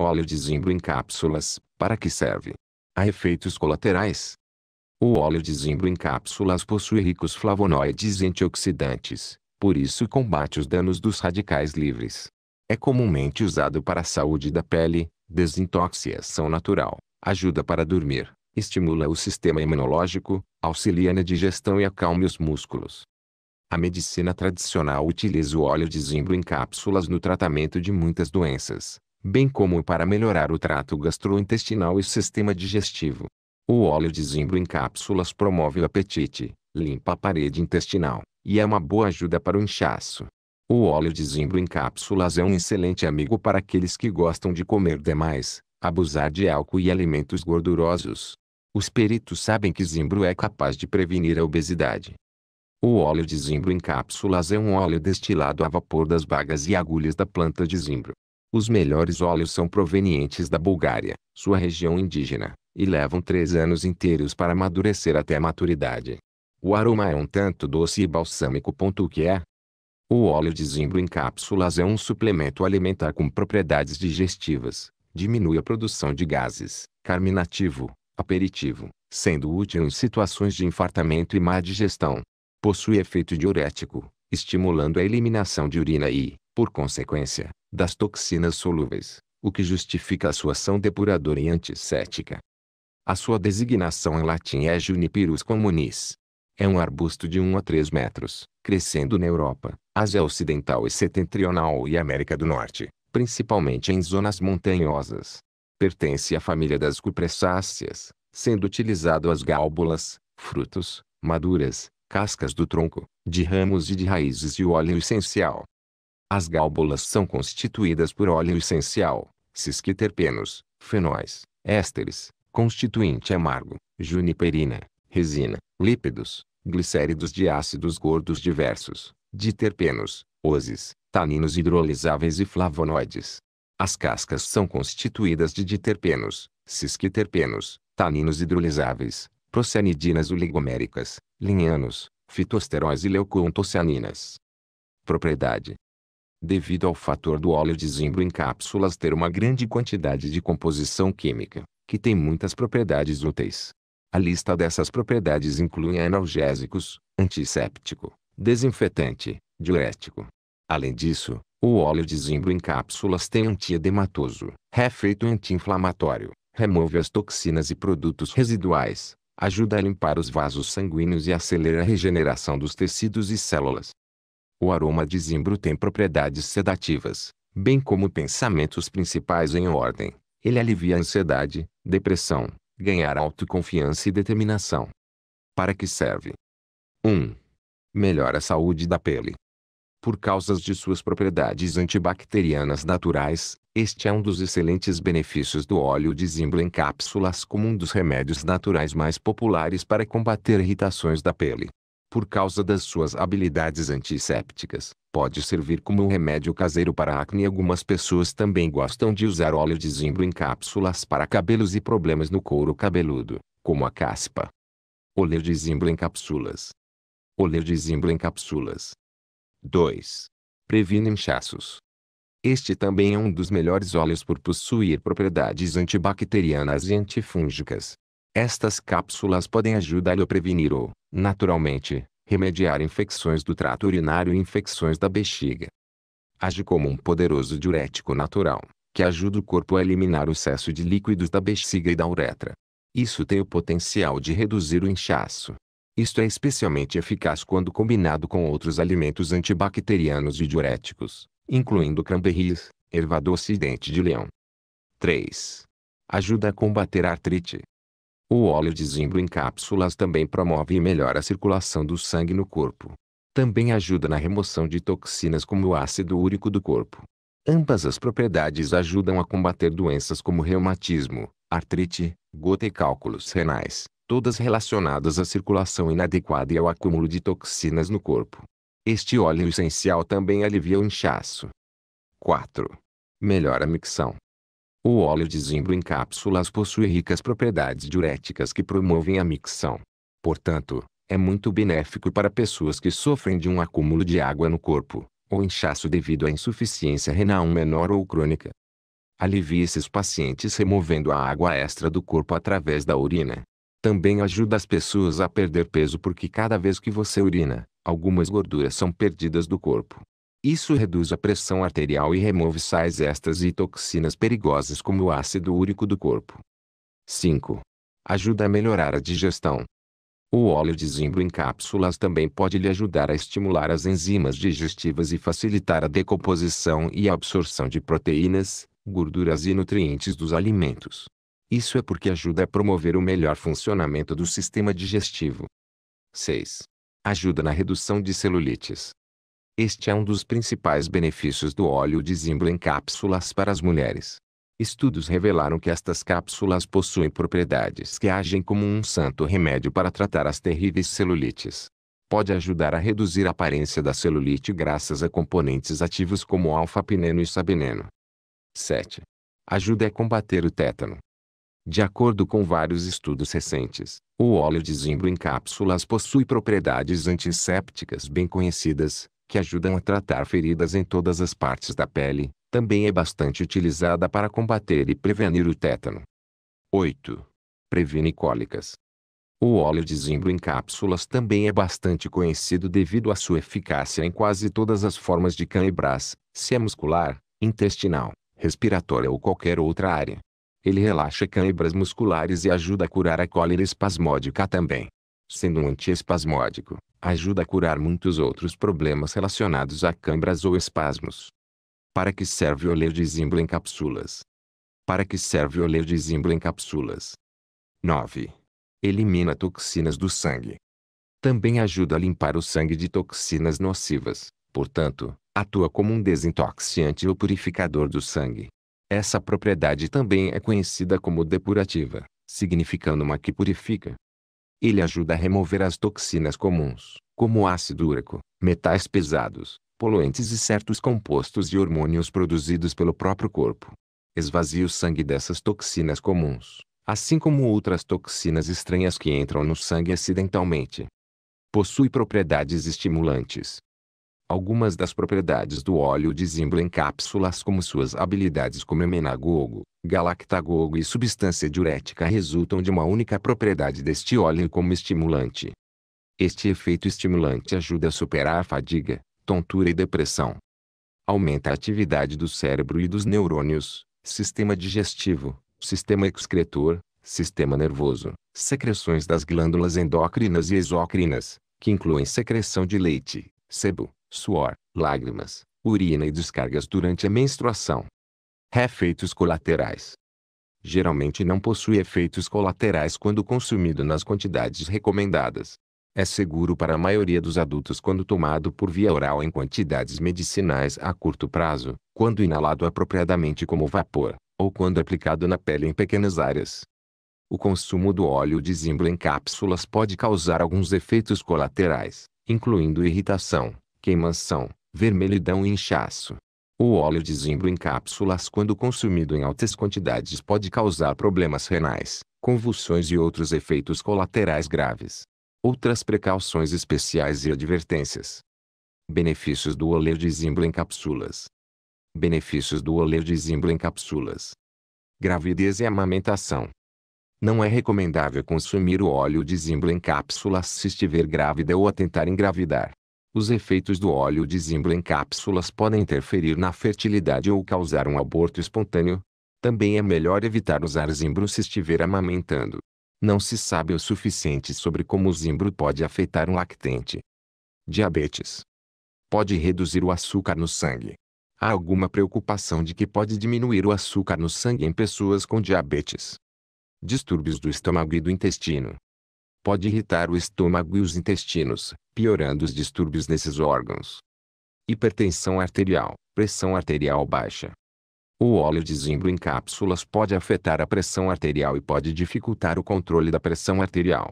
Óleo de zimbro em cápsulas, para que serve? A efeitos colaterais. O óleo de zimbro em cápsulas possui ricos flavonoides e antioxidantes, por isso combate os danos dos radicais livres. É comumente usado para a saúde da pele, desintoxicação natural, ajuda para dormir, estimula o sistema imunológico, auxilia na digestão e acalma os músculos. A medicina tradicional utiliza o óleo de zimbro em cápsulas no tratamento de muitas doenças, bem como para melhorar o trato gastrointestinal e sistema digestivo. O óleo de zimbro em cápsulas promove o apetite, limpa a parede intestinal, e é uma boa ajuda para o inchaço. O óleo de zimbro em cápsulas é um excelente amigo para aqueles que gostam de comer demais, abusar de álcool e alimentos gordurosos. Os peritos sabem que zimbro é capaz de prevenir a obesidade. O óleo de zimbro em cápsulas é um óleo destilado a vapor das bagas e agulhas da planta de zimbro. Os melhores óleos são provenientes da Bulgária, sua região indígena, e levam três anos inteiros para amadurecer até a maturidade. O aroma é um tanto doce e balsâmico. O que é? O óleo de zimbro em cápsulas é um suplemento alimentar com propriedades digestivas, diminui a produção de gases, carminativo, aperitivo, sendo útil em situações de infartamento e má digestão. Possui efeito diurético, estimulando a eliminação de urina e, por consequência, das toxinas solúveis, o que justifica a sua ação depuradora e antissética. A sua designação em latim é Juniperus communis. É um arbusto de 1 a 3 metros, crescendo na Europa, Ásia Ocidental e Setentrional e América do Norte, principalmente em zonas montanhosas. Pertence à família das cupressáceas, sendo utilizado as gálbulas, frutos, maduras, cascas do tronco, de ramos e de raízes e o óleo essencial. As gálbulas são constituídas por óleo essencial, cisquiterpenos, fenóis, ésteres, constituinte amargo, juniperina, resina, lípidos, glicéridos de ácidos gordos diversos, diterpenos, ozes, oses, taninos hidrolisáveis e flavonoides. As cascas são constituídas de diterpenos, cisquiterpenos, taninos hidrolisáveis, procianidinas oligoméricas, linhanos, fitosteróis e leucontocianinas. Propriedade devido ao fator do óleo de zimbro em cápsulas ter uma grande quantidade de composição química, que tem muitas propriedades úteis. A lista dessas propriedades inclui analgésicos, antisséptico, desinfetante, diurético. Além disso, o óleo de zimbro em cápsulas tem antiedematoso, refeito anti-inflamatório, remove as toxinas e produtos residuais, ajuda a limpar os vasos sanguíneos e acelera a regeneração dos tecidos e células. O aroma de zimbro tem propriedades sedativas, bem como pensamentos principais em ordem. Ele alivia a ansiedade, depressão, ganhar autoconfiança e determinação. Para que serve? 1. Melhora a saúde da pele. Por causas de suas propriedades antibacterianas naturais, este é um dos excelentes benefícios do óleo de zimbro em cápsulas como um dos remédios naturais mais populares para combater irritações da pele por causa das suas habilidades antissépticas, pode servir como um remédio caseiro para acne. Algumas pessoas também gostam de usar óleo de zimbro em cápsulas para cabelos e problemas no couro cabeludo, como a caspa. Óleo de zimbro em cápsulas. Óleo de zimbro em cápsulas. 2. Previne inchaços. Este também é um dos melhores óleos por possuir propriedades antibacterianas e antifúngicas, estas cápsulas podem ajudar a prevenir ou, naturalmente, remediar infecções do trato urinário e infecções da bexiga. Age como um poderoso diurético natural, que ajuda o corpo a eliminar o excesso de líquidos da bexiga e da uretra. Isso tem o potencial de reduzir o inchaço. Isto é especialmente eficaz quando combinado com outros alimentos antibacterianos e diuréticos, incluindo cranberries, erva doce e dente de leão. 3. Ajuda a combater a artrite. O óleo de zimbro em cápsulas também promove e melhora a circulação do sangue no corpo. Também ajuda na remoção de toxinas como o ácido úrico do corpo. Ambas as propriedades ajudam a combater doenças como reumatismo, artrite, gota e cálculos renais, todas relacionadas à circulação inadequada e ao acúmulo de toxinas no corpo. Este óleo essencial também alivia o inchaço. 4. Melhora a micção. O óleo de zimbro em cápsulas possui ricas propriedades diuréticas que promovem a micção. Portanto, é muito benéfico para pessoas que sofrem de um acúmulo de água no corpo, ou inchaço devido à insuficiência renal menor ou crônica. Alivia esses pacientes removendo a água extra do corpo através da urina. Também ajuda as pessoas a perder peso porque cada vez que você urina, algumas gorduras são perdidas do corpo. Isso reduz a pressão arterial e remove sais extras e toxinas perigosas como o ácido úrico do corpo. 5. Ajuda a melhorar a digestão. O óleo de zimbro em cápsulas também pode lhe ajudar a estimular as enzimas digestivas e facilitar a decomposição e a absorção de proteínas, gorduras e nutrientes dos alimentos. Isso é porque ajuda a promover o melhor funcionamento do sistema digestivo. 6. Ajuda na redução de celulites. Este é um dos principais benefícios do óleo de zimbro em cápsulas para as mulheres. Estudos revelaram que estas cápsulas possuem propriedades que agem como um santo remédio para tratar as terríveis celulites. Pode ajudar a reduzir a aparência da celulite graças a componentes ativos como alfa-pineno e sabineno. 7. Ajuda a combater o tétano. De acordo com vários estudos recentes, o óleo de zimbro em cápsulas possui propriedades antissépticas bem conhecidas, que ajudam a tratar feridas em todas as partes da pele, também é bastante utilizada para combater e prevenir o tétano. 8. Previne cólicas. O óleo de zimbro em cápsulas também é bastante conhecido devido à sua eficácia em quase todas as formas de cãibras, se é muscular, intestinal, respiratória ou qualquer outra área. Ele relaxa cãibras musculares e ajuda a curar a cólera espasmódica também. Sendo um antiespasmódico, ajuda a curar muitos outros problemas relacionados a câimbras ou espasmos. Para que serve o olê de zimbro em cápsulas? Para que serve o olê de zimbro em cápsulas? 9. Elimina toxinas do sangue. Também ajuda a limpar o sangue de toxinas nocivas, portanto, atua como um desintoxiante ou purificador do sangue. Essa propriedade também é conhecida como depurativa, significando uma que purifica, ele ajuda a remover as toxinas comuns, como ácido úrico, metais pesados, poluentes e certos compostos e hormônios produzidos pelo próprio corpo. Esvazia o sangue dessas toxinas comuns, assim como outras toxinas estranhas que entram no sangue acidentalmente. Possui propriedades estimulantes, Algumas das propriedades do óleo de zimbro em cápsulas como suas habilidades como emenagogo, galactagogo e substância diurética resultam de uma única propriedade deste óleo como estimulante. Este efeito estimulante ajuda a superar a fadiga, tontura e depressão. Aumenta a atividade do cérebro e dos neurônios, sistema digestivo, sistema excretor, sistema nervoso, secreções das glândulas endócrinas e exócrinas, que incluem secreção de leite, sebo, suor, lágrimas, urina e descargas durante a menstruação. Refeitos colaterais. Geralmente não possui efeitos colaterais quando consumido nas quantidades recomendadas. É seguro para a maioria dos adultos quando tomado por via oral em quantidades medicinais a curto prazo, quando inalado apropriadamente como vapor, ou quando aplicado na pele em pequenas áreas. O consumo do óleo de zimbro em cápsulas pode causar alguns efeitos colaterais, incluindo irritação, queimação, vermelhidão e inchaço. O óleo de zimbro em cápsulas quando consumido em altas quantidades pode causar problemas renais, convulsões e outros efeitos colaterais graves. Outras precauções especiais e advertências. Benefícios do óleo de zimbro em cápsulas. Benefícios do óleo de zimbro em cápsulas. Gravidez e amamentação. Não é recomendável consumir o óleo de zimbro em cápsulas se estiver grávida ou a tentar engravidar. Os efeitos do óleo de zimbro em cápsulas podem interferir na fertilidade ou causar um aborto espontâneo. Também é melhor evitar usar zimbro se estiver amamentando. Não se sabe o suficiente sobre como o zimbro pode afetar um lactente. Diabetes. Pode reduzir o açúcar no sangue. Há alguma preocupação de que pode diminuir o açúcar no sangue em pessoas com diabetes. Distúrbios do estômago e do intestino. Pode irritar o estômago e os intestinos, piorando os distúrbios nesses órgãos. Hipertensão arterial, pressão arterial baixa. O óleo de zimbro em cápsulas pode afetar a pressão arterial e pode dificultar o controle da pressão arterial,